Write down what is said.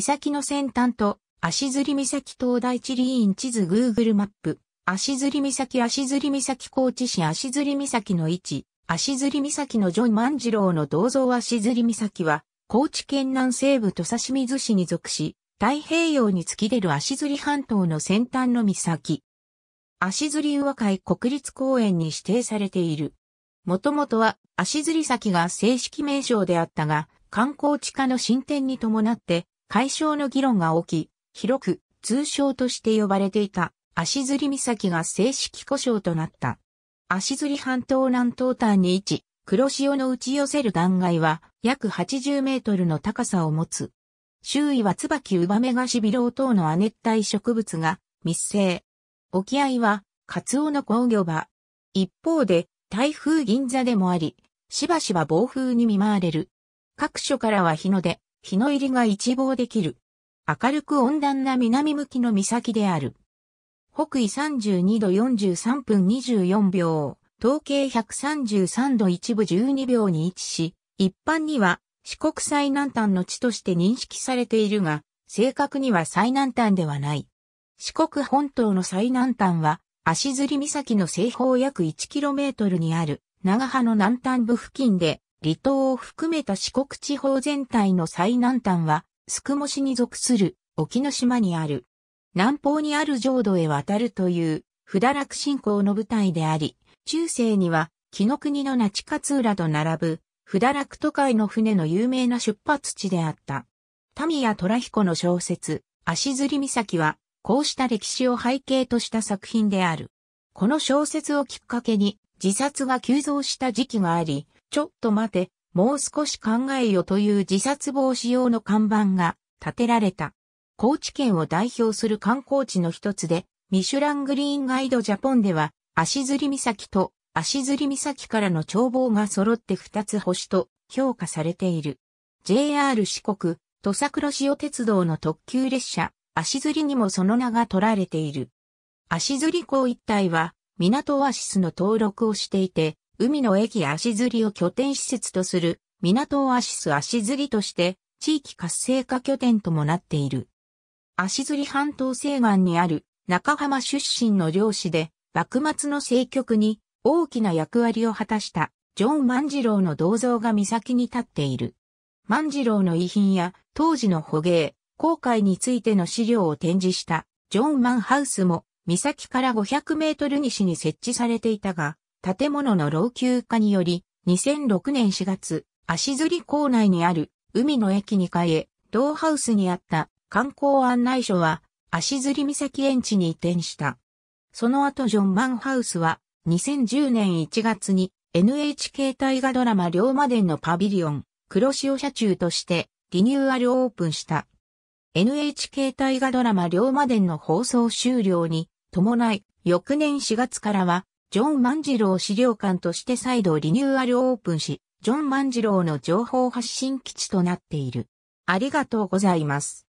岬の先端と、足摺岬東大地理院地図 Google マップ、足摺岬足摺岬高知市足摺岬の位置、足摺岬のジョン万次郎の銅像足摺岬は、高知県南西部土佐清水市に属し、太平洋に突き出る足摺半島の先端の岬。足摺上海国立公園に指定されている。もともとは足摺崎が正式名称であったが、観光地化の進展に伴って解消の議論が起き、広く通称として呼ばれていた足摺岬が正式故障となった。足摺半島南東端に位置、黒潮の打ち寄せる断崖は約80メートルの高さを持つ。周囲は椿ウバメガシビロウ等の亜熱帯植物が密生。沖合はカツオの工業場。一方で台風銀座でもあり、しばしば暴風に見舞われる。各所からは日の出、日の入りが一望できる。明るく温暖な南向きの岬である。北緯32度43分24秒、統計133度一部12秒に位置し、一般には四国最南端の地として認識されているが、正確には最南端ではない。四国本島の最南端は、足摺岬の西方約 1km にある、長波の南端部付近で、離島を含めた四国地方全体の最南端は、宿毛市に属する沖ノ島にある。南方にある浄土へ渡るという、不堕落信仰の舞台であり、中世には、木の国の那智勝浦と並ぶ、不堕落都会の船の有名な出発地であった。トラヒ彦の小説、足摺岬は、こうした歴史を背景とした作品である。この小説をきっかけに、自殺が急増した時期があり、ちょっと待て、もう少し考えよという自殺防止用の看板が立てられた。高知県を代表する観光地の一つで、ミシュラングリーンガイドジャポンでは、足摺岬と足摺岬からの眺望が揃って二つ星と評価されている。JR 四国、土佐黒潮鉄道の特急列車、足摺にもその名が取られている。足摺港一帯は、港オアシスの登録をしていて、海の駅足釣りを拠点施設とする港オアシス足釣りとして地域活性化拠点ともなっている。足釣り半島西岸にある中浜出身の漁師で幕末の政局に大きな役割を果たしたジョン万次郎の銅像が岬に立っている。万次郎の遺品や当時の捕鯨、航海についての資料を展示したジョンマンハウスも岬から500メートル西に設置されていたが、建物の老朽化により、2006年4月、足摺港内にある海の駅に変え、同ハウスにあった観光案内所は、足摺岬園地に移転した。その後ジョン・マンハウスは、2010年1月に NHK 大河ドラマ龍馬伝のパビリオン、黒潮社中としてリニューアルオープンした。NHK 大河ドラマ龍馬伝の放送終了に伴い、翌年4月からはジョン万次郎資料館として再度リニューアルオープンし、ジョン万次郎の情報発信基地となっている。ありがとうございます。